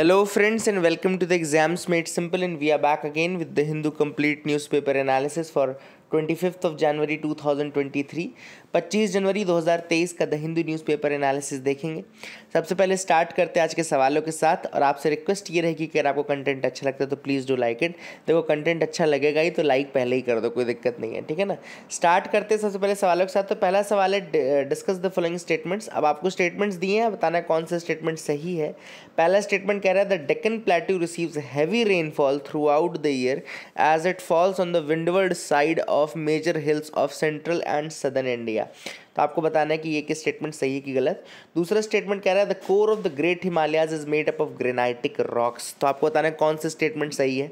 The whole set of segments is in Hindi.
Hello friends and welcome to the exams made simple and we are back again with the Hindu complete newspaper analysis for twenty fifth of January 2023 25 जनवरी 2023 का द हिंदू न्यूज़पेपर एनालिसिस देखेंगे सबसे पहले स्टार्ट करते हैं आज के सवालों के साथ और आपसे रिक्वेस्ट ये रहेगी कि अगर आपको कंटेंट अच्छा लगता है तो प्लीज़ डू लाइक इट देखो कंटेंट अच्छा लगेगा ही तो लाइक पहले ही कर दो कोई दिक्कत नहीं है ठीक है ना स्टार्ट करते हैं सबसे पहले सवालों के साथ तो पहला सवाल है डिस्कस द फॉलोइंग स्टेटमेंट्स अब आपको स्टेटमेंट्स दिए हैं बताना कौन सा स्टेटमेंट सही है पहला स्टेटमेंट कह रहा है the Deccan plateau receives heavy rainfall throughout the year as it falls on the windward side of of major hills of central and southern India तो आपको बताना है कि ये कि स्टेटमेंट सही है कि गलत दूसरा स्टेटमेंट कह रहा है the core of the great Himalayas is made up of granitic rocks तो आपको बताना है कौन से स्टेटमेंट सही है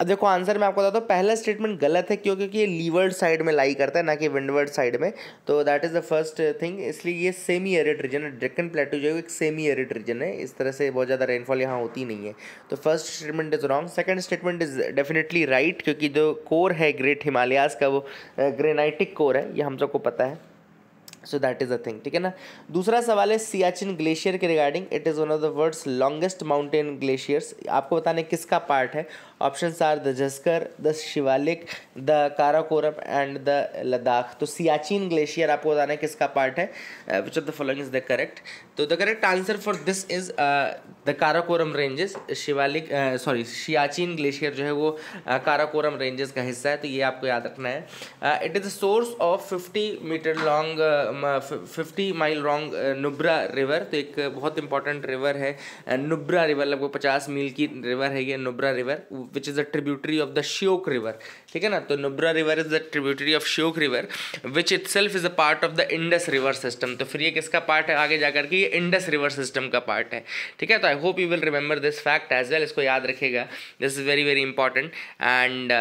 अब देखो आंसर मैं आपको बताता हूँ पहला स्टेटमेंट गलत है क्यों क्योंकि ये लीवर्ड साइड में लाई करता है ना कि विंडवर्ड साइड में तो that is the first thing इसलिए ये सेमी एरिड रीजन है डेक्कन प्लेटू जो है एक सेमी एरिड रीजन है इस तरह से बहुत ज़्यादा रेनफॉल यहाँ होती नहीं है तो first statement is wrong second statement is definitely right क्योंकि जो कोर है ग्रेट हिमालयाज का वो ग्रेनाइटिक कोर है ये हम सबको पता है so that is a thing ठीक है ना दूसरा सवाल है सियाचिन ग्लेशियर के regarding it is one of the world's longest mountain glaciers आपको बताने किसका पार्ट है options are the Zanskar the Shivalik the Karakoram and the Ladakh तो सियाचिन ग्लेशियर आपको बताना है किसका पार्ट है which of the following is the correct तो the correct answer for this is the Karakoram ranges Shivalik sorry Siachen glacier जो है वो काराकोरम uh, रेंजेस का हिस्सा है तो ये आपको याद रखना है it is the source of fifty metre long fifty mile long Nubra river तो एक बहुत इंपॉर्टेंट रिवर है नुब्रा uh, रिवर लगभग पचास मील की रिवर है ये Nubra river which is a tributary of the Shyok river ठीक है ना तो Nubra river is the tributary of Shyok river which itself is a part of the Indus river system तो फिर ये किसका पार्ट है आगे जाकर के ये इंडस रिवर सिस्टम का पार्ट है ठीक है तो I hope you will remember this fact as well इसको याद रखेगा this is very very important and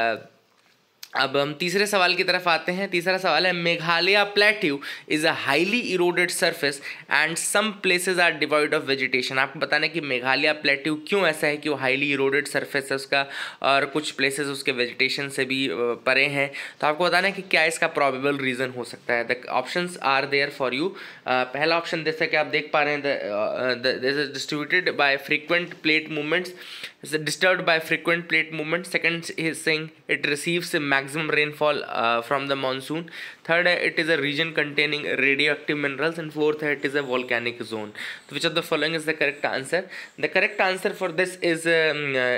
अब हम तीसरे सवाल की तरफ आते हैं तीसरा सवाल है Meghalaya plateau is a highly eroded surface and some places are devoid of vegetation आपको बताना है कि मेघालय प्लेट्यू क्यों ऐसा है कि वो हाईली इरोडेड सरफेस है उसका और कुछ प्लेसेस उसके वेजिटेशन से भी परे हैं तो आपको बताना है कि क्या इसका प्रॉबेबल रीज़न हो सकता है the option are there for you पहला ऑप्शन जैसा कि आप देख पा रहे हैं this is distributed by frequent plate movements disturb by frequent plate movement second is sing it receives मैग maximum rainfall uh, from the monsoon third है it is a region containing radioactive minerals and fourth है it is a volcanic zone which of the following is the correct answer the correct answer for this is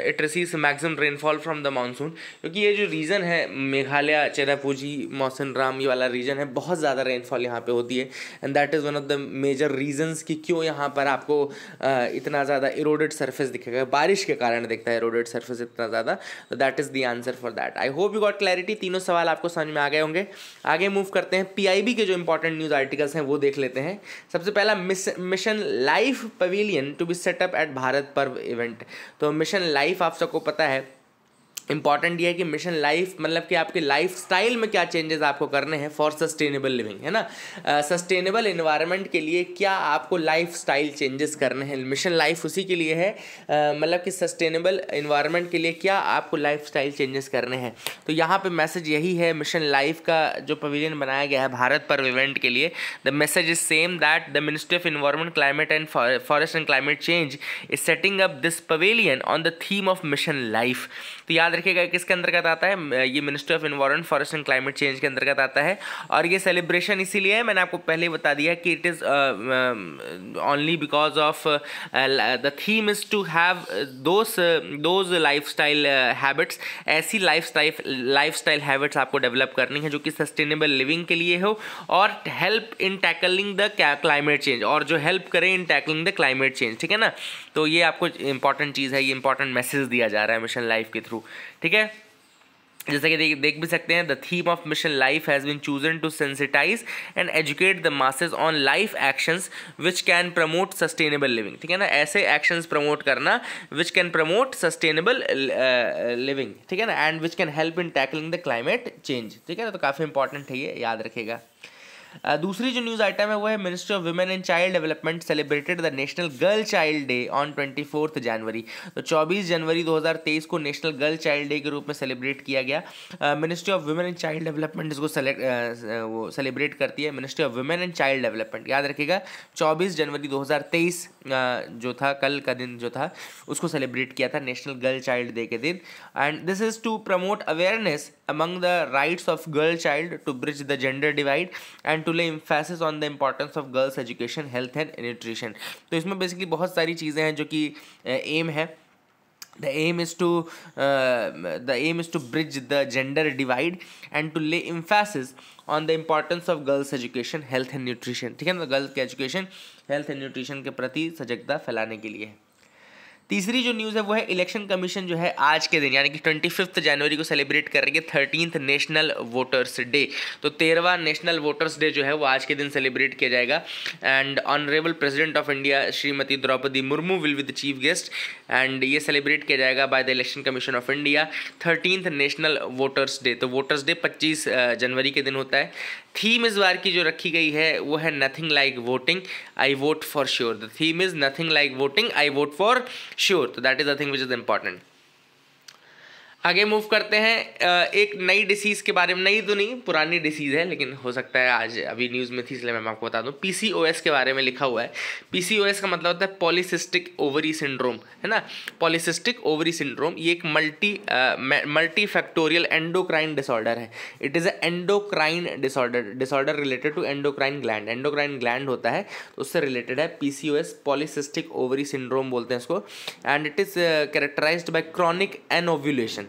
it receives maximum rainfall from the monsoon क्योंकि ये जो रीजन है मेघालय चेरापूजी मौसन राम ये वाला रीजन है बहुत ज़्यादा रेनफॉल यहाँ पे होती है and that is one of the major reason कि क्यों यहाँ पर आपको uh, इतना ज़्यादा इरोडेड सर्फेस दिखेगा बारिश के कारण दिखता है इरोडेड सर्फेस इतना ज़्यादा that is the answer for that I hope you got clarity तीनों सवाल आपको समझ में आ गए होंगे आगे मूव करते हैं पीआईबी के जो इंपॉर्टेंट न्यूज़ आर्टिकल्स हैं वो देख लेते हैं सबसे पहला mission life pavilion to be set up at Bharat Parv event तो मिशन लाइफ आप सबको पता है इंपॉर्टेंट ये है कि मिशन लाइफ मतलब कि आपके लाइफ स्टाइल में क्या चेंजेस आपको करने हैं फॉर सस्टेनेबल लिविंग है ना सस्टेनेबल uh, इन्वायरमेंट के लिए क्या आपको लाइफ स्टाइल चेंजेस करने हैं मिशन लाइफ उसी के लिए है uh, मतलब कि सस्टेनेबल इन्वायरमेंट के लिए क्या आपको लाइफ स्टाइल चेंजेस करने हैं तो यहाँ पर मैसेज यही है मिशन लाइफ का जो पवीलियन बनाया गया है भारत पर इवेंट के लिए the message is same that the ministry of environment climate and forest and climate change is setting up this pavilion on the theme of mission life तो याद रखिएगा किसके अंतर्गत आता है ये ministry of environment forest and climate change के अंतर्गत आता है और ये सेलिब्रेशन इसीलिए है मैंने आपको पहले बता दिया कि it is only because of the theme is to have those those life style habits ऐसी लाइफ लाइफ स्टाइल हैबिट्स आपको डेवलप करनी है जो कि सस्टेनेबल लिविंग के लिए हो और help in tackling the climate change और जो हेल्प करें in tackling the climate change ठीक है ना तो ये आपको इंपॉर्टेंट चीज़ है ये इंपॉर्टेंट मैसेज दिया जा रहा है मिशन लाइफ के थ्रू ठीक है जैसे कि देख देख भी सकते हैं the theme of mission life has been chosen to sensitise and educate the masses on life actions which can promote sustainable living ठीक है ना ऐसे एक्शंस प्रमोट करना which can promote sustainable living ठीक है ना and which can help in tackling the climate change ठीक है ना तो काफ़ी इंपॉर्टेंट है ये याद रखेगा Uh, दूसरी जो न्यूज़ आइटम है वो है ministry of women and child development celebrated the national girl child day on twenty fourth January तो चौबीस जनवरी 2023 को नेशनल गर्ल चाइल्ड डे के रूप में सेलिब्रेट किया गया ministry of women and child development इसको वो सेलिब्रेट करती है ministry of women and child development याद रखिएगा चौबीस जनवरी दो तेईस uh, जो था कल का दिन जो था उसको सेलिब्रेट किया था नेशनल गर्ल चाइल्ड डे के दिन and this is to promote awareness among the rights of girl child to bridge the gender divide and and to lay emphasis on the importance of girls education health and nutrition तो इसमें basically बहुत सारी चीज़ें हैं जो कि aim है the aim is to uh, the aim is to bridge the gender divide and to lay emphasis on the importance of girls education health and nutrition ठीक है ना गर्ल्स के एजुकेशन हेल्थ एंड न्यूट्रिशन के प्रति सजगता फैलाने के लिए है तीसरी जो न्यूज़ है वो है इलेक्शन कमीशन जो है आज के दिन यानी कि ट्वेंटी फिफ्थ जनवरी को सेलिब्रेट कर रही है नेशनल वोटर्स डे तो तेरहवा नेशनल वोटर्स डे जो है वो आज के दिन सेलिब्रेट किया जाएगा and honourable president of India Shrimati Droupadi Murmu will with chief guest and ये सेलिब्रेट किया जाएगा by the election commission of India thirteenth national voters day तो वोटर्स डे पच्चीस जनवरी के दिन होता है थीम इस बार की जो रखी गई है वो है nothing like voting I vote for sure the theme is nothing like voting I vote for sure so that is the thing which is important आगे मूव करते हैं एक नई डिसीज़ के बारे में नई तो नहीं पुरानी डिसीज़ है लेकिन हो सकता है आज अभी न्यूज़ में थी इसलिए मैं आपको बता दूं पीसीओएस के बारे में लिखा हुआ है पीसीओएस का मतलब होता है पॉलीसिस्टिक ओवरी सिंड्रोम है ना पॉलीसिस्टिक ओवरी सिंड्रोम ये एक multi multi factorial endocrine disorder है it is a endocrine disorder disorder related to endocrine gland endocrine gland होता है तो उससे रिलेटेड है P C polycystic ovary syndrome बोलते हैं इसको and it is characterise by chronic anovulation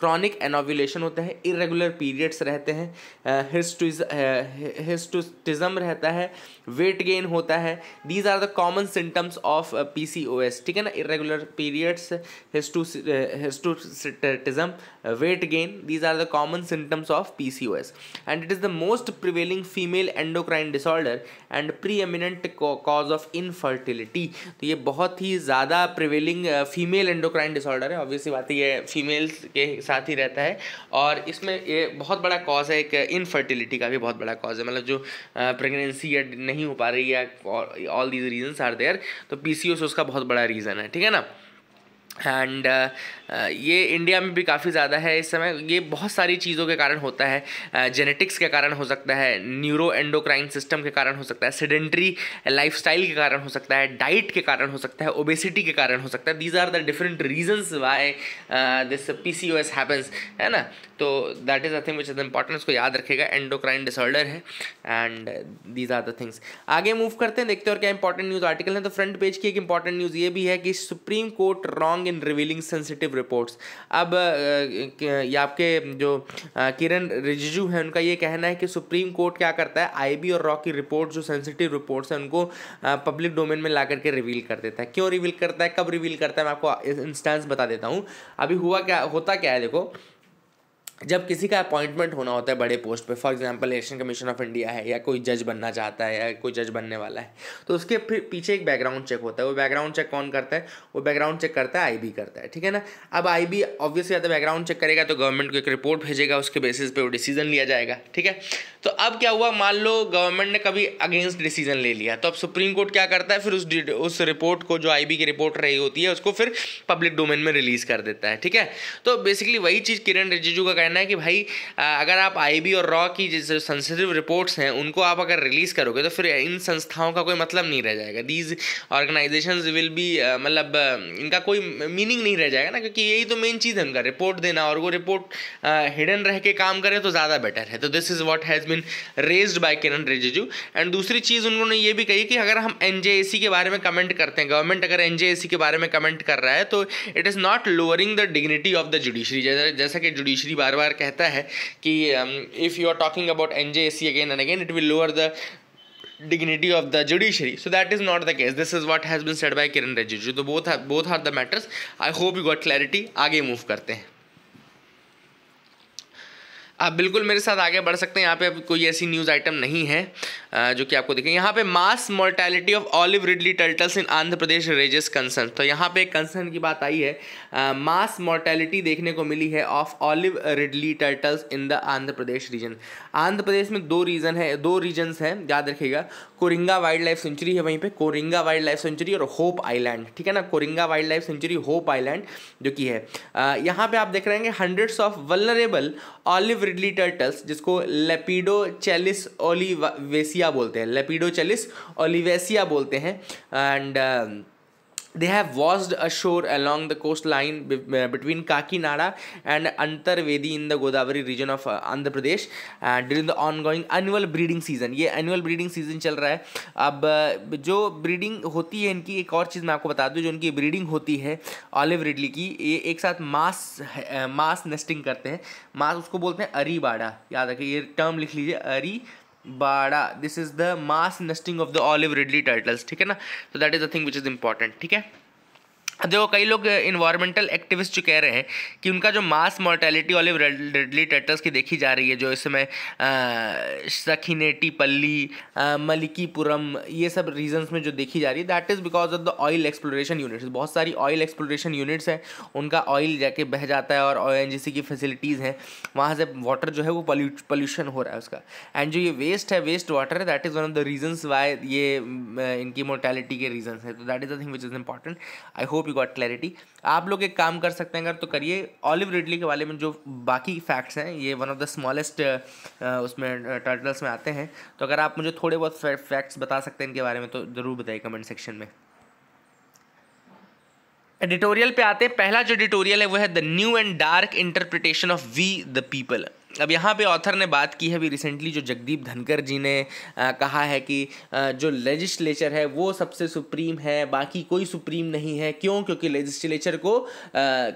chronic anovulation होता है इरेगुलर पीरियड्स रहते हैं हिस्टोटिज्म रहता है वेट गेन होता है these are the common symptoms of P ठीक है ना irregular periods hirsutism weight gain these are the common symptoms of S and it is the most prevailing female endocrine disorder and preeminent cause of infertility तो ये बहुत ही ज़्यादा प्रिवेलिंग फीमेल एंडोक्राइन डिसऑर्डर है ऑब्वियसली बात है ये फीमेल्स के साथ ही रहता है और इसमें ये बहुत बड़ा कॉज है एक इनफर्टिलिटी का भी बहुत बड़ा कॉज है मतलब जो प्रेगनेंसी या नहीं हो पा रही या all these reasons are there तो पी उसका बहुत बड़ा रीज़न है ठीक है ना एंड ये इंडिया में भी काफ़ी ज़्यादा है इस समय ये बहुत सारी चीज़ों के कारण होता है जेनेटिक्स के कारण हो सकता है न्यूरो एंडोक्राइन सिस्टम के कारण हो सकता है सेडेंट्री लाइफ के कारण हो सकता है डाइट के कारण हो सकता है ओबेसिटी के कारण हो सकता है these are the different reasons why this P C O S happens है ना तो that is a thing which is important उसको याद रखेगा एंडोक्राइन डिसऑर्डर है and these are the things आगे मूव करते हैं देखते हैं और क्या इंपॉर्टेंट न्यूज़ आर्टिकल है तो फ्रंट पेज की एक इंपॉर्टेंट न्यूज़ ये भी है कि supreme court wrong in revealing sensitive reports अब ये आपके जो किरण रिजिजू हैं उनका ये कहना है कि सुप्रीम कोर्ट क्या करता है आईबी और रॉ की रिपोर्ट जो सेंसिटिव रिपोर्ट्स हैं उनको पब्लिक डोमेन में ला करके रिवील कर देता है क्यों रिवील करता है कब रिवील करता है मैं आपको इंस्टेंस बता देता हूँ अभी हुआ क्या होता क्या है देखो जब किसी का अपॉइंटमेंट होना होता है बड़े पोस्ट पे for example election commission of India है या कोई जज बनना चाहता है या कोई जज बनने वाला है तो उसके फिर पीछे एक बैकग्राउंड चेक होता है वो बैकग्राउंड चेक कौन करता है वो बैकग्राउंड चेक करता है आईबी करता है ठीक है ना अब आईबी ऑब्वियसली अगर बैकग्राउंड चेक करेगा तो गवर्नमेंट को एक रिपोर्ट भेजेगा उसके बेसिस पे वो डिसीजन लिया जाएगा ठीक है तो अब क्या हुआ मान लो गवर्नमेंट ने कभी अगेंस्ट डिसीजन ले लिया तो अब सुप्रीम कोर्ट क्या करता है फिर उस उस रिपोर्ट को जो आई की रिपोर्ट रही होती है उसको फिर पब्लिक डोमेन में रिलीज़ कर देता है ठीक है तो बेसिकली वही चीज़ किरण रिजिजू का कहना कहना है कि भाई अगर आप आईबी और रॉ की जैसे सेंसिटिव रिपोर्ट्स हैं उनको आप अगर रिलीज़ करोगे तो फिर इन संस्थाओं का कोई मतलब नहीं रह जाएगा दीज ऑर्गेनाइजेशन विल बी मतलब इनका कोई मीनिंग नहीं रह जाएगा ना क्योंकि यही तो मेन चीज़ है उनका रिपोर्ट देना और वो रिपोर्ट हिडन रह के काम करें तो ज़्यादा बेटर है तो this is what has been raised by Kiran Rijiju and दूसरी चीज़ उन्होंने ये भी कही कि अगर हम एन के बारे में कमेंट करते हैं गवर्नमेंट अगर एन के बारे में कमेंट कर रहा है तो it is not lowering the dignity of the judiciary जैसा कि जुडिशरी बार बार कहता है कि if you are talking about N J A C again and again it will lower the dignity of the judiciary so that is not the case this is what has been said by kiran rejiju so both are both are the matters i hope you got clarity आगे move करते हैं आप बिल्कुल मेरे साथ आगे बढ़ सकते हैं यहाँ पे कोई ऐसी न्यूज़ आइटम नहीं है जो कि आपको दिखें यहाँ पे mass mortality of olive ridley turtles in Andhra Pradesh raises concern तो यहाँ पे एक कंसर्न की बात आई है मास uh, मोर्टेलिटी देखने को मिली है of olive ridley turtles in the Andhra Pradesh region Andhra Pradesh में दो रीजन है दो रीजन्स हैं याद रखिएगा कोरिंगा वाइल्ड लाइफ सेंचुरी है वहीं पे कोरिंगा वाइल्ड लाइफ सेंचुरी और होप आइलैंड ठीक है ना Coringa wild life sanctuary Hope Island जो कि है uh, यहाँ पे आप देख रहे हैं hundreds of vulnerable olive ridley turtles जिसको लेपिडो चेलिस ओलिवेसिया बोलते हैं लेपिडो चेलिस ओलिवेसिया बोलते हैं and they have washed ashore along the coastline between Kakinada and Antarvedi in the Godavari region of uh, Andhra Pradesh uh, during the ongoing annual breeding season ये annual breeding season चल रहा है अब जो breeding होती है इनकी एक और चीज़ मैं आपको बता दूँ जो इनकी breeding होती है olive ridley की ये एक साथ मास मास नेस्टिंग करते हैं मास उसको बोलते हैं अरीबाड़ा याद रखिए ये टर्म लिख लीजिए अरी बाड़ा this is the mass nesting of the olive ridley turtles ठीक है ना तो that is the thing which is important ठीक है देखो कई लोग इन्वायरमेंटल एक्टिविस्ट जो कह रहे हैं कि उनका जो मास मॉर्टेलिटी वाले रेडली टेटर्स की देखी जा रही है जो इसमें सखीनेटी पल्ली मलिकीपुरम ये सब रीजन्स में जो देखी जा रही है that is because of the oil exploration units बहुत सारी ऑयल एक्सप्लोरेशन यूनिट्स हैं उनका ऑयल जाके बह जाता है और ओ की फैसिलिटीज़ हैं वहाँ से वाटर जो है वो पॉल्यूशन हो रहा है उसका एंड जो ये वेस्ट है वेस्ट वाटर है that is one of the reasons why ये इनकी मोर्टेलिटी के रीजन्स है तो that is the thing which is important I hope you got clarity आप लोग एक काम कर सकते हैं अगर तो करिए ऑलिव रिडली के बारे में जो बाकी फैक्ट्स हैं ये वन ऑफ द स्मॉलेस्ट उसमें टर्टल्स uh, में आते हैं तो अगर आप मुझे थोड़े बहुत फैक्ट्स बता सकते हैं इनके बारे में तो ज़रूर बताइए कमेंट सेक्शन में एडिटोरियल पे आते हैं पहला जो एडिटोरियल है वो है the new and dark interpretation of we the people अब यहाँ पे ऑथर ने बात की है भी रिसेंटली जो जगदीप धनकर जी ने आ, कहा है कि आ, जो लेजिस्लेचर है वो सबसे सुप्रीम है बाकी कोई सुप्रीम नहीं है क्यों क्योंकि लेजिस्लेचर को आ,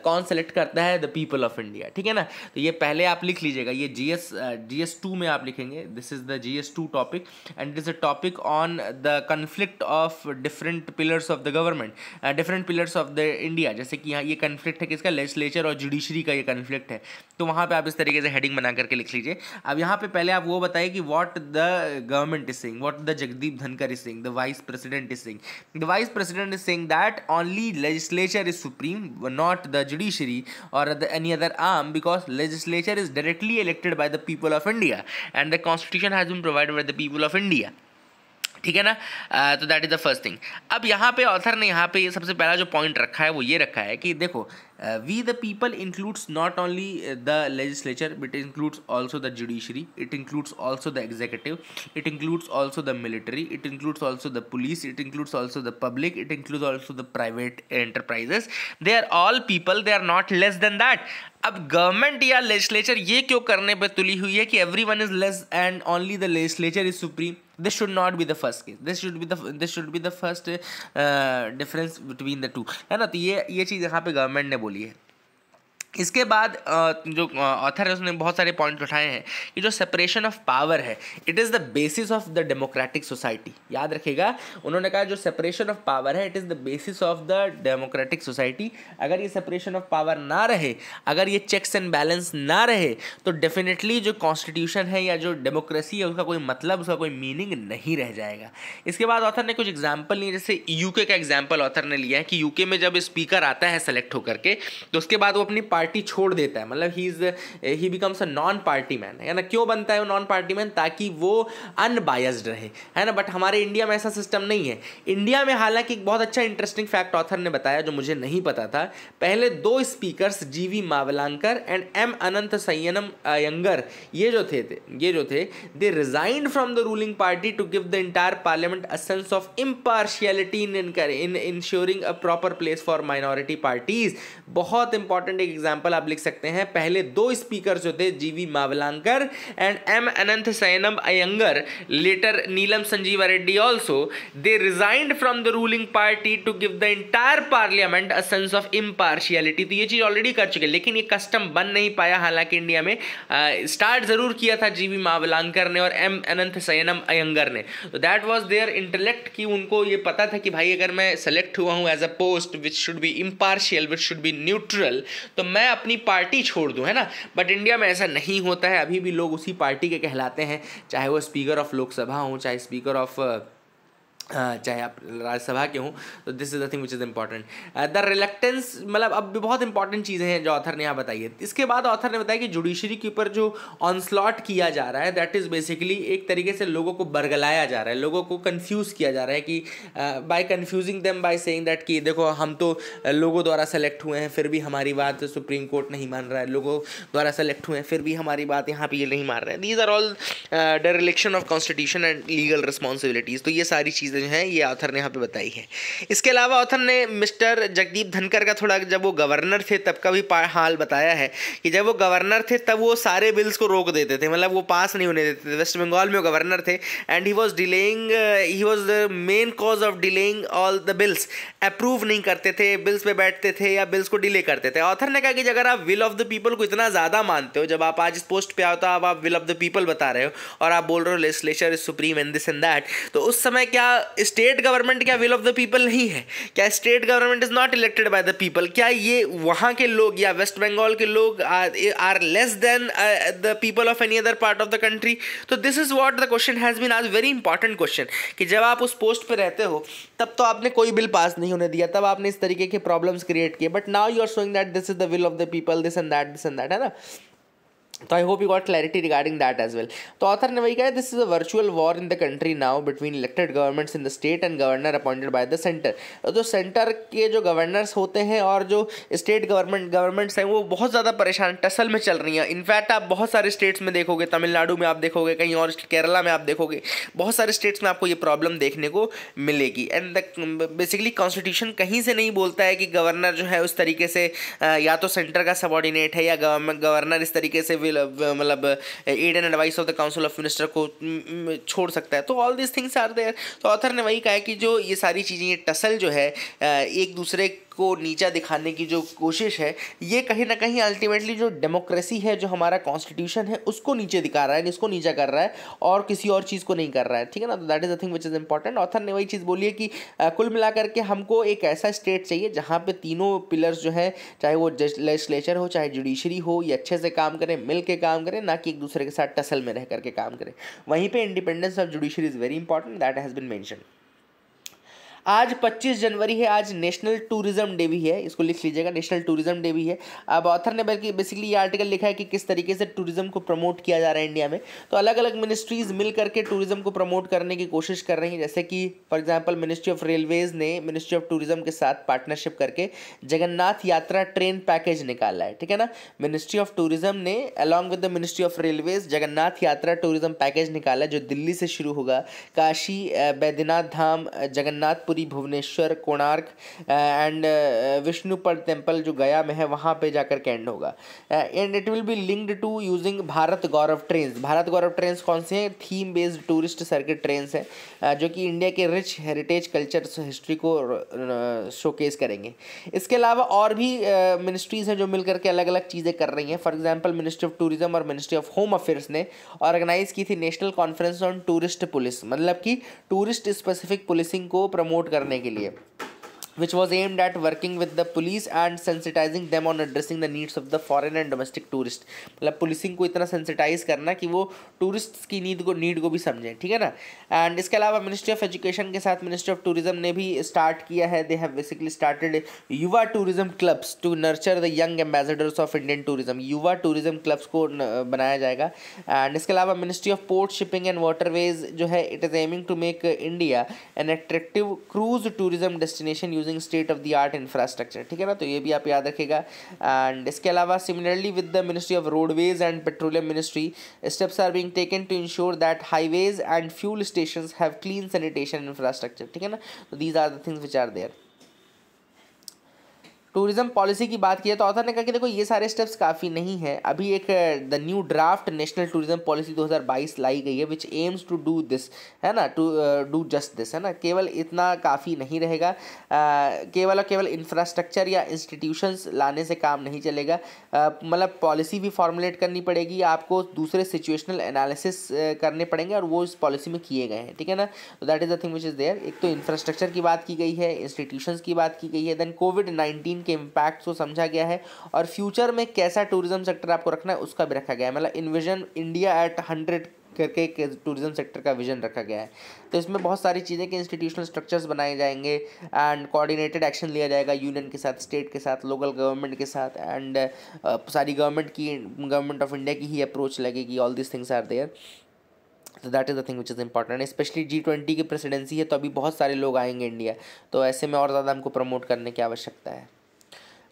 कौन सेलेक्ट करता है द पीपल ऑफ इंडिया ठीक है ना तो ये पहले आप लिख लीजिएगा ये G S G S two में आप लिखेंगे this is the G S two topic and it is a topic on the conflict of different pillars of the government different pillars of the India जैसे कि यहाँ ये कन्फ्लिक्ट है किसका लेजिस्लेचर और जुडिशरी का ये कन्फ्लिक्ट है तो वहाँ पर आप इस तरीके से हेडिंग बना करके लिख लीजिए अब यहाँ पे पहले आप वो बताइए कि what the government is saying what the Jagdeep Dhankhar is saying the vice president is saying the vice president is saying that only legislature is supreme not the judiciary और any other arm because legislature is directly elected by the people of India and the constitution has been provided by the people of India ठीक है ना तो that is the first thing अब यहाँ पे ऑथर ने यहाँ पे सबसे पहला जो पॉइंट रखा है वो ये रखा है कि देखो we the people includes not only the legislature but includes also the judiciary it includes also the executive it includes also the military it includes also the police it includes also the public it includes also the private enterprises they are all people they are not less than that अब गवर्नमेंट या लेजिस्लेचर ये क्यों करने पर तुली हुई है कि everyone is less and only the legislature is supreme this should not be the first case this should be the this should be the first uh, difference between the two है ना तो ये ये चीज़ यहाँ पे गवर्नमेंट ने बोली है इसके बाद जो ऑथर है उसने बहुत सारे पॉइंट उठाए हैं कि जो सेपरेशन ऑफ पावर है it is the basis of the democratic society याद रखिएगा उन्होंने कहा जो सेपरेशन ऑफ पावर है it is the basis of the democratic society अगर ये सेपरेशन ऑफ पावर ना रहे अगर ये चेक्स एंड बैलेंस ना रहे तो डेफिनेटली जो कॉन्स्टिट्यूशन है या जो डेमोक्रेसी है उसका कोई मतलब उसका कोई मीनिंग नहीं रह जाएगा इसके बाद ऑथर ने कुछ एग्जाम्पल लिए जैसे यूके का एग्जाम्पल ऑथर ने लिया है कि यूके में जब स्पीकर आता है सेलेक्ट होकर के तो उसके बाद वो अपनी पार्टी पार्टी छोड़ देता है मतलब he is he becomes a non party man है ना क्यों बनता है वो नॉन पार्टी मैन ताकि वो अनबायस्ड रहे है ना बट हमारे इंडिया में ऐसा सिस्टम नहीं है इंडिया में हालांकि एक बहुत अच्छा इंटरेस्टिंग फैक्ट ऑथर ने बताया जो मुझे नहीं पता था पहले दो speakers G V Mavalankar and M Ananth Sayanam Ayyangar ये जो थे, थे ये जो थे they resign from the ruling party to give the entire parliament a sense of impartiality in in ensuring a proper place for minority parties बहुत इंपॉर्टेंट एक एग्जाम एग्जाम्पल आप लिख सकते हैं पहले दो स्पीकर जो थे G V Mavalankar and M Ananth Sayanam Ayyangar later Neelam Sanjiva Reddy also they resigned from the ruling party to give the entire parliament a sense of impartiality तो ये चीज़ ऑलरेडी कर चुके लेकिन ये कस्टम बन नहीं पाया हालांकि इंडिया में स्टार्ट ज़रूर किया था जीवी मावलांकर ने और एम अनंत सैनम अयंगर ने तो दैट वॉज देयर इंटेलेक्ट कि उनको ये पता था कि भाई अगर मैं सेलेक्ट हुआ हूँ as a post which should be impartial which should be neutral तो मैं मैं अपनी पार्टी छोड़ दूँ है ना बट इंडिया में ऐसा नहीं होता है अभी भी लोग उसी पार्टी के कहलाते हैं चाहे वो स्पीकर ऑफ लोकसभा हों चाहे स्पीकर ऑफ हाँ, चाहे आप राज्यसभा के हों तो this is the thing which is important the reluctance मतलब अब भी बहुत इंपॉर्टेंट चीज़ें हैं जो ऑथर ने यहाँ बताई है इसके बाद ऑथर ने बताया कि जुडिशरी के ऊपर जो ऑनस्लॉट किया जा रहा है दैट इज़ बेसिकली एक तरीके से लोगों को बरगलाया जा रहा है लोगों को कन्फ्यूज़ किया जा रहा है कि by confusing them by saying that कि देखो हम तो लोगों द्वारा सेलेक्ट हुए हैं फिर भी हमारी बात सुप्रीम कोर्ट नहीं मान रहा है लोगों द्वारा सेलेक्ट हुए हैं फिर भी हमारी बात यहाँ पर ये नहीं मान रहे हैं these are all the dereliction of constitution and legal responsibilities तो ये सारी चीज़ें जो है ये ऑथर ने यहाँ पे बताई है इसके अलावा ऑथर ने मिस्टर जगदीप धनकर का थोड़ा जब वो गवर्नर थे तब का भी हाल बताया है कि जब वो गवर्नर थे तब वो सारे बिल्स को रोक देते थे मतलब वो पास नहीं होने देते थे वेस्ट बंगाल में वो गवर्नर थे and he was delaying he was the main cause of delaying all the bills approve नहीं करते थे बिल्स पे बैठते थे या बिल्स को डिले करते थे ऑथर ने कहा कि अगर आप विल ऑफ द पीपल को इतना ज़्यादा मानते हो जब आप आज इस पोस्ट पर आओ तो आप, विल ऑफ द पीपल बता रहे हो और आप बोल रहे हो legislature is supreme and this and that तो उस समय क्या स्टेट गवर्नमेंट क्या विल ऑफ द पीपल नहीं है क्या state government is not elected by the people क्या ये वहाँ के लोग या वेस्ट बंगाल के लोग are less than the people of any other part of the country तो this is what the question has been आज वेरी इंपॉर्टेंट क्वेश्चन कि जब आप उस पोस्ट पर रहते हो तब तो आपने कोई बिल पास नहीं होने दिया तब आपने इस तरीके के प्रॉब्लम्स क्रिएट किए but now you are showing that this is the will of the people this and that this and that है ना तो I hope you got clarity regarding that as well तो ऑथर ने वही कहा this is a virtual war in the country now between elected governments in the state and governor appointed by the centre जो सेंटर के जो गवर्नर्स होते हैं और जो स्टेट गवर्नमेंट गवर्नमेंट्स हैं वो बहुत ज़्यादा परेशान टसल में चल रही हैं इनफैक्ट आप बहुत सारे स्टेट्स में देखोगे तमिलनाडु में आप देखोगे कहीं और केरला में आप देखोगे बहुत सारे स्टेट्स में आपको ये प्रॉब्लम देखने को मिलेगी एंड द बेसिकली कॉन्स्टिट्यूशन कहीं से नहीं बोलता है कि गवर्नर जो है उस तरीके से या तो सेंटर का सबॉर्डिनेट है या गवर्नर इस तरीके से विल काउंसिल मतलब aid and advice of the council of minister को छोड़ सकता है तो all this things are there तो ऑथर ने वही कहा है कि जो ये सारी चीज़ें ये टसल जो है एक दूसरे को नीचा दिखाने की जो कोशिश है ये कहीं ना कहीं अल्टीमेटली जो डेमोक्रेसी है जो हमारा कॉन्स्टिट्यूशन है उसको नीचे दिखा रहा है इसको नीचा कर रहा है और किसी और चीज़ को नहीं कर रहा है ठीक है ना तो that is a thing which is important author ने वही चीज़ बोली है कि कुल मिलाकर के हमको एक ऐसा स्टेट चाहिए जहाँ पर तीनों पिलर्स जो हैं चाहे वो लेजिस्लेचर हो चाहे जुडिशरी हो ये अच्छे से काम करें मिल के काम करें ना कि एक दूसरे के साथ टसल में रह करके काम करें वहीं पर independence of judiciary is very important that has been mention आज 25 जनवरी है आज नेशनल टूरिज्म डे भी है इसको लिख लीजिएगा नेशनल टूरिज्म डे भी है अब ऑथर ने बल्कि बेसिकली ये आर्टिकल लिखा है कि किस तरीके से टूरिज्म को प्रमोट किया जा रहा है इंडिया में तो अलग अलग मिनिस्ट्रीज़ मिल करके टूरिज्म को प्रमोट करने की कोशिश कर रही हैं जैसे कि for example ministry of railways ने मिनिस्ट्री ऑफ टूरिज्म के साथ पार्टनरशिप करके जगन्नाथ यात्रा ट्रेन पैकेज निकाला है ठीक है ना मिनिस्ट्री ऑफ टूरिज्म ने along with the ministry of railways Jagannath Yatra tourism package निकाला जो दिल्ली से शुरू होगा काशी बैद्यनाथ धाम जगन्नाथपुर पुरी भुवनेश्वर कोणार्क एंड विष्णुपद टेम्पल जो गया में है वहाँ पे जाकर के एंड होगा and it will be linked to using Bharat Gaurav train Bharat Gaurav train कौन से हैं theme based tourist circuit train है जो कि इंडिया के रिच हेरिटेज कल्चर हिस्ट्री को शोकेस करेंगे इसके अलावा और भी मिनिस्ट्रीज़ हैं जो मिलकर के अलग अलग चीज़ें कर रही हैं for example ministry of tourism और मिनिस्ट्री ऑफ होम अफेयर्स ने ऑर्गेनाइज की थी national conference on tourist police मतलब कि टूरिस्ट स्पेसिफिक पुलिसिंग को प्रमोट सपोर्ट करने के लिए which was aimed at working with the police and sensitizing them on addressing the needs of the foreign and domestic tourist मतलब पुलिसिंग को इतना सेंसिटाइज करना कि वो टूरिस्ट की नीड को नीड को भी समझें ठीक है ना एंड इसके अलावा मिनिस्ट्री ऑफ एजुकेशन के साथ मिनिस्ट्री ऑफ टूरिज्म ने भी स्टार्ट किया है they have basically started Yuva tourism clubs to nurture the young ambassadors of Indian tourism Yuva tourism clubs को बनाया जाएगा एंड इसके अलावा ministry of port shipping and waterways जो है it is aiming to make India an attractive cruise tourism destination using state of the art infrastructure ठीक है ना तो ये भी आप याद रखेगा एंड इसके अलावा similarly with the ministry of roadways and petroleum ministry steps are being taken to ensure that highways and fuel station have clean sanitation infrastructure ठीक है ना तो these are the things which are there tourism policy की बात की है तो ऑथर ने कहा कि देखो ये सारे स्टेप्स काफ़ी नहीं है अभी एक the new draft national tourism policy 2022 लाई गई है which aims to do this है ना टू डू जस्ट दिस है ना केवल इतना काफ़ी नहीं रहेगा uh, केवल और केवल इंफ्रास्ट्रक्चर या इंस्टीट्यूशंस लाने से काम नहीं चलेगा uh, मतलब पॉलिसी भी फॉर्मुलेट करनी पड़ेगी आपको दूसरे सिचुएशनल एनालिसिस uh, करने पड़ेंगे और वो इस पॉलिसी में किए गए हैं ठीक है ना that is the thing which is there एक तो इंफ्रास्ट्रक्चर की बात की गई है इंस्टीट्यूशन की बात की गई है देन कोविड नाइन्टीन के इम्पैक्ट को तो समझा गया है और फ्यूचर में कैसा टूरिज्म सेक्टर आपको रखना है उसका भी रखा गया है मतलब इन्विजन इंडिया एट हंड्रेड करके एक टूरिज्म सेक्टर का विजन रखा गया है तो इसमें बहुत सारी चीज़ें के इंस्टीट्यूशनल स्ट्रक्चर्स बनाए जाएंगे एंड कोऑर्डिनेटेड एक्शन लिया जाएगा यूनियन के साथ स्टेट के साथ लोकल गवर्नमेंट के साथ एंड uh, सारी गवर्नमेंट की गवर्नमेंट ऑफ इंडिया की ही अप्रोच लगेगी all this things are there तो that is the thing which is important specially G twenty की प्रेसिडेंसी है तो अभी बहुत सारे लोग आएंगे इंडिया तो ऐसे में और ज़्यादा हमको प्रमोट करने की आवश्यकता है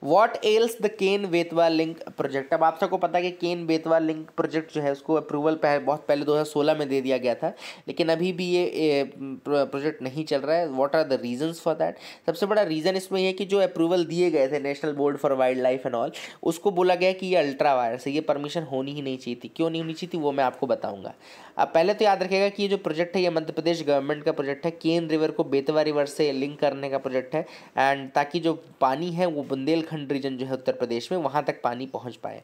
what else the Ken Betwa link project अब आप सबको पता है कि केन बेतवा लिंक प्रोजेक्ट जो है उसको अप्रूवल पह, बहुत पहले 2016 में दे दिया गया था लेकिन अभी भी ये प्रोजेक्ट नहीं चल रहा है what are the reasons for that सबसे बड़ा रीज़न इसमें यह कि जो अप्रूवल दिए गए थे national board for wildlife and all उसको बोला गया कि ये अल्ट्रा वायरस है ये परमिशन होनी ही नहीं चाहिए थी क्यों नहीं होनी चाहिए थी वो मैं आपको बताऊँगा अब पहले तो याद रखेगा कि ये जो प्रोजेक्ट है ये मध्य प्रदेश गवर्नमेंट का प्रोजेक्ट है केन रिवर को बेतवा रिवर से लिंक करने का प्रोजेक्ट है एंड ताकि जो पानी है वो बुंदेलखंड बुंदेलखंड रीजन जो है उत्तर प्रदेश में वहाँ तक पानी पहुँच पाए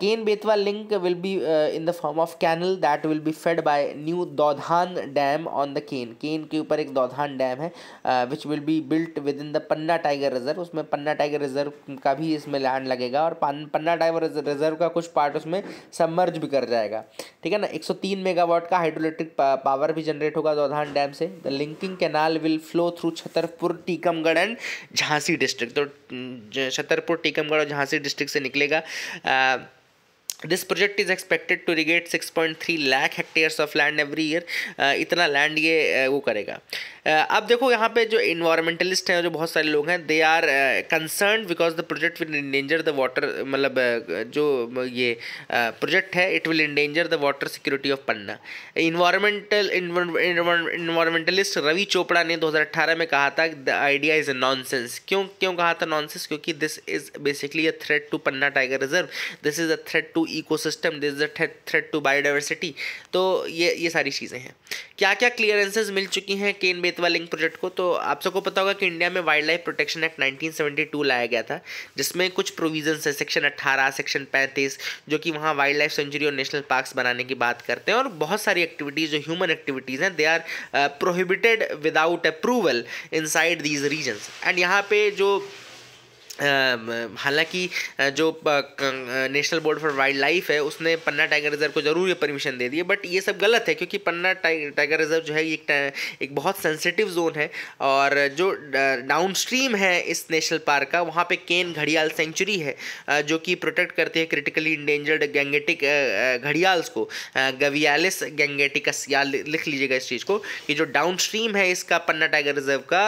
Ken Betwa link will be in the form of canal that will be fed by new Daudhan dam on the Ken Ken के ऊपर एक दौधान डैम है which will be built within the Panna tiger reserve उसमें पन्ना टाइगर रिजर्व का भी इसमें लैंड लगेगा और पन्ना टाइगर रिजर्व का कुछ पार्ट उसमें सबमर्ज भी कर जाएगा ठीक है ना 103 मेगावाट का हाइड्रोइलेक्ट्रिक पावर भी जनरेट होगा दौधान डैम से the linking canal will flow through Chhatarpur Tikamgarh and Jhansi district तो छतरपुर mm, टीकमगढ़ और झांसी डिस्ट्रिक्ट से निकलेगा uh, this project is expected to irrigate 6.3 lakh hectares of land every year इतना लैंड ये uh, वो करेगा uh, अब देखो यहाँ पे जो इन्वायरमेंटलिस्ट हैं जो बहुत सारे लोग हैं they are concern because the project will endanger the water मतलब uh, जो ये प्रोजेक्ट है it will endanger the water security of Panna environmental environmentalist Ravi Chopra ने 2018 में कहा था the idea is a sense क्यों क्यों कहा था सेंस क्योंकि this is basically a threat to Panna tiger reserve this is a threat to ecosystem this is threat to biodiversity तो ये ये सारी चीज़ें हैं क्या क्या क्लियरेंसेज मिल चुकी हैं केन बेतवा लिंक प्रोजेक्ट को तो आप सबको पता होगा कि इंडिया में wildlife protection act too लाया गया था जिसमें कुछ प्रोविजन्स है सेक्शन अट्ठारह सेक्शन पैंतीस जो कि वहाँ वाइल्ड लाइफ सेंचुरी और नेशनल पार्क्स बनाने की बात करते हैं और बहुत सारी एक्टिविटीज़ जो ह्यूमन एक्टिविटीज़ हैं they are prohibited without approval inside these regions and यहाँ पे जो हालांकि जो national board for wildlife है उसने पन्ना टाइगर रिजर्व को ज़रूर ये परमिशन दे दी है बट ये सब गलत है क्योंकि पन्ना टाइगर रिजर्व जो है एक एक बहुत सेंसिटिव जोन है और जो डाउन स्ट्रीम है इस नेशनल पार्क का वहाँ पे केन घड़ियाल सेंचुरी है जो कि प्रोटेक्ट करती है क्रिटिकली इंडेंजर्ड गैंगेटिक घड़ियाल्स को गवियालिस गैंगेटिकस या लिख लीजिएगा इस चीज़ को कि जो डाउन स्ट्रीम है इसका पन्ना टाइगर रिजर्व का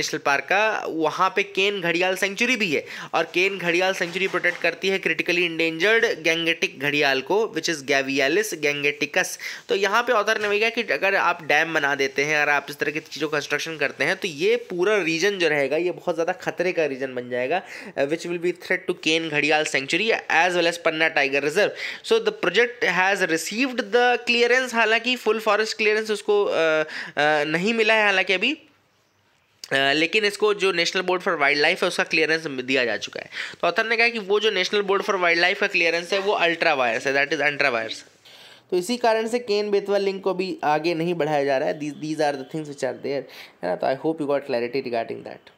नेशनल पार्क का वहाँ पर केन घड़ियाल घड़ियाल सेंचुरी भी है और केन घड़ियाल सेंचुरी प्रोटेक्ट करती है क्रिटिकली इंडेंजर्ड गैंगेटिक घड़ियाल को विच इज़ गैवियालिस गैंगेटिकस तो यहाँ पे ऑथर ने भैया कि अगर आप डैम बना देते हैं और आप इस तरह की चीज़ों का कंस्ट्रक्शन करते हैं तो ये पूरा रीजन जो रहेगा ये बहुत ज़्यादा खतरे का रीजन बन जाएगा which will be threat to Ken घड़ियाल sanctuary as well as Panna tiger reserve so the project has received the clearance हालांकि फुल फॉरेस्ट क्लियरेंस उसको आ, आ, नहीं मिला है हालांकि अभी लेकिन इसको जो national board for wildlife है उसका क्लियरेंस दिया जा चुका है तो ऑथर ने कहा कि वो जो national board for wildlife का क्लियरेंस है वो अल्ट्रा वायरस है दैट इज़ अल्ट्रा वायरस तो इसी कारण से केन बेतवा लिंक को भी आगे नहीं बढ़ाया जा रहा है these are the things which are there है ना तो I hope you got clarity regarding that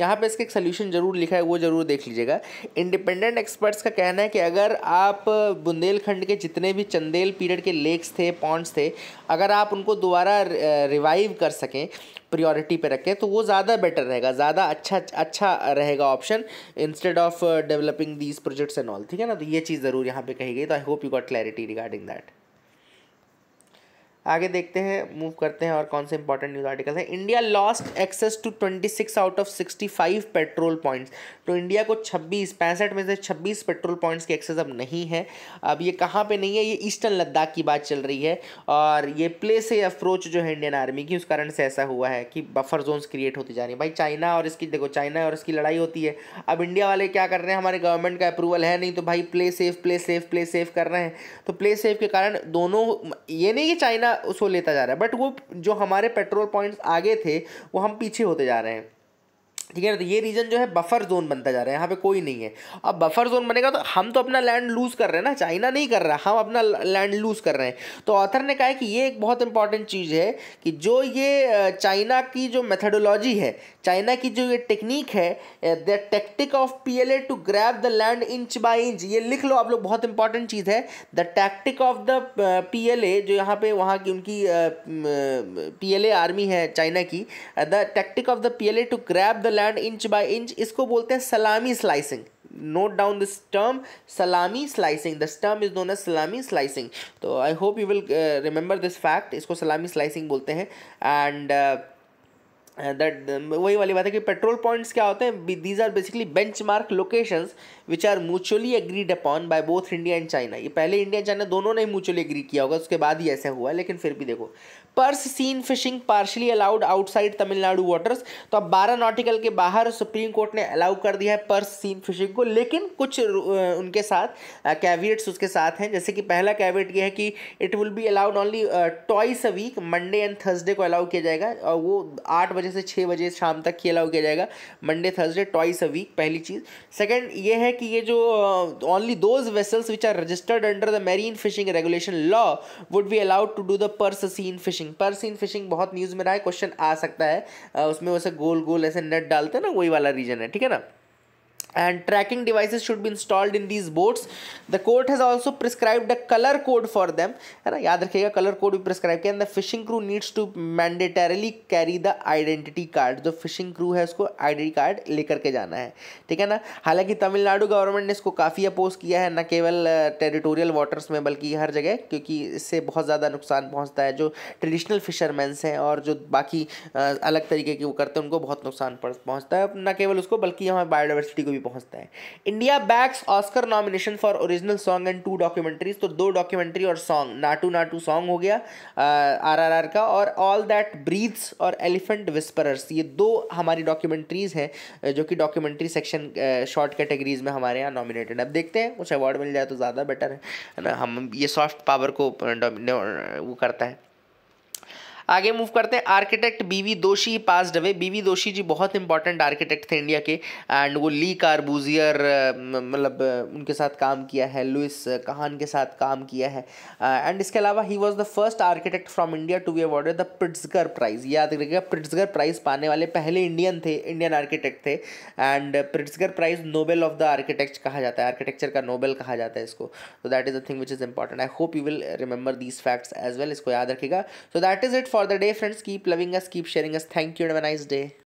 यहाँ पे इसका एक सोल्यूशन जरूर लिखा है वो ज़रूर देख लीजिएगा इंडिपेंडेंट एक्सपर्ट्स का कहना है कि अगर आप बुंदेलखंड के जितने भी चंदेल पीरियड के लेक्स थे पॉन्ड्स थे अगर आप उनको दोबारा रिवाइव कर सकें प्रायोरिटी पे रखें तो वो ज़्यादा बेटर रहेगा ज़्यादा अच्छा अच्छा रहेगा option instead of developing these projects and all ठीक है ना तो ये चीज़ ज़रूर यहाँ पे कही गई तो I hope you got clarity regarding that आगे देखते हैं मूव करते हैं और कौन से इंपॉर्टेंट न्यूज़ आर्टिकल है India lost access to 26 out of 65 patrol points तो इंडिया को 26 पैंसठ में से 26 पेट्रोल पॉइंट्स की एक्सेस अब नहीं है अब ये कहाँ पे नहीं है ये ईस्टर्न लद्दाख की बात चल रही है और ये प्ले से अप्रोच जो है इंडियन आर्मी की उस कारण से ऐसा हुआ है कि बफर जोन्स क्रिएट होती जा रही है भाई चाइना और इसकी देखो चाइना और इसकी लड़ाई होती है अब इंडिया वाले क्या कर रहे हैं हमारे गवर्नमेंट का अप्रूवल है नहीं तो भाई play safe play safe play safe कर रहे हैं तो प्ले सेफ के कारण दोनों ये नहीं कि चाइना उसको लेता जा रहा है बट वो जो हमारे पेट्रोल पॉइंट्स आगे थे वो हम पीछे होते जा रहे हैं ठीक है ना तो ये रीजन जो है बफर जोन बनता जा रहा है यहाँ पे कोई नहीं है अब बफर जोन बनेगा तो हम तो अपना लैंड लूज कर रहे हैं ना चाइना नहीं कर रहा हम अपना लैंड लूज कर रहे हैं तो ऑथर ने कहा है कि ये एक बहुत इंपॉर्टेंट चीज़ है कि जो ये चाइना की जो मेथडोलॉजी है चाइना की जो ये टेक्निक है the tactic of P L A to grab the land inch by inch ये लिख लो आप लोग बहुत इंपॉर्टेंट चीज़ है the tactic of the P L A जो यहाँ पे वहाँ की उनकी पी एल ए आर्मी है चाइना की the tactic of the P L A to grab the land inch by inch इसको बोलते हैं salami slicing note down this term सलामी slicing this term is known as salami slicing तो I hope you will remember this fact इसको सलामी स्लाइसिंग बोलते हैं एंड दैट uh, uh, वही वाली बात है कि पेट्रोल पॉइंट्स क्या होते हैं these are basically benchmark locations which are mutually agreed upon by both India and China ये पहले इंडिया एंड चाइना दोनों ने म्यूचुअली एग्री किया होगा उसके बाद ही ऐसा हुआ है लेकिन फिर भी देखो purse seine fishing partially allowed outside Tamil Nadu waters तो अब बारह नॉटिकल के बाहर सुप्रीम कोर्ट ने अलाउ कर दिया है पर्स सीन फिशिंग को लेकिन कुछ उनके साथ कैविएट्स उसके साथ हैं जैसे कि पहला कैविएट ये है कि it will be allowed only twice a week Monday and Thursday को अलाउ किया जाएगा और वो आठ बजे से छः बजे शाम तक ही अलाउ किया जाएगा Monday Thursday twice a week पहली चीज़ सेकेंड ये है कि ये जो only those vessels which are registered under the marine fishing regulation law would be allowed to do the purse seine fishing fishing purse seine बहुत न्यूज़ में रहा है क्वेश्चन आ सकता है उसमें वैसे गोल गोल ऐसे नेट डालते हैं ना वही वाला रीजन है ठीक है ना and tracking devices should be installed in these boats the court has also prescribed a color code for them hai na yaad rakhiyega color code bhi prescribe kiya and the fishing crew needs to mandatorily carry the identity card the fishing crew has उसको identity card lekar ke jana hai theek hai na halanki tamil nadu government ne isko kafi oppose kiya hai na keval territorial waters mein balki har jagah kyunki isse bahut zyada nuksan pahunchta hai jo traditional fishermen hain aur jo baki alag tarike ke wo karte hain unko bahut nuksan pahunchta hai na keval usko balki हमें biodiversity ko bhi पहुंचता है India bags Oscar nomination for original song and two documentaries तो दो डॉक्यूमेंट्री और सॉन्ग नाटू नाटू सॉन्ग हो गया आर आर आर का और ऑल दैट ब्रीथ्स और एलिफेंट विस्परर्स ये दो हमारी डॉक्यूमेंट्रीज हैं जो कि डॉक्यूमेंट्री सेक्शन शॉर्ट कैटेगरीज में हमारे यहाँ नॉमिनेटेड अब देखते हैं कुछ अवार्ड मिल जाए तो ज़्यादा बेटर है ना हम ये सॉफ्ट पावर को वो करता है आगे मूव करते हैं आर्किटेक्ट बीवी दोषी पास अवे बीवी दोषी जी बहुत इंपॉर्टेंट आर्किटेक्ट थे इंडिया के एंड वो ली कारबूजियर मतलब उनके साथ काम किया है लुइस कहान के साथ काम किया है एंड इसके अलावा he was the first architect from India to be awarded the Pritzker prize याद रखिएगा प्रिट्सगर प्राइज पाने वाले पहले इंडियन थे इंडियन आर्किटेक्ट थे and Pritzker prize Nobel of the architect कहा जाता है आर्किटेक्चर का नोबेल कहा जाता है इसको तो that is the thing which is important I hope you will remember these facts as well इसको याद रखेगा so that is it for the day friends keep loving us keep sharing us thank you and have a nice day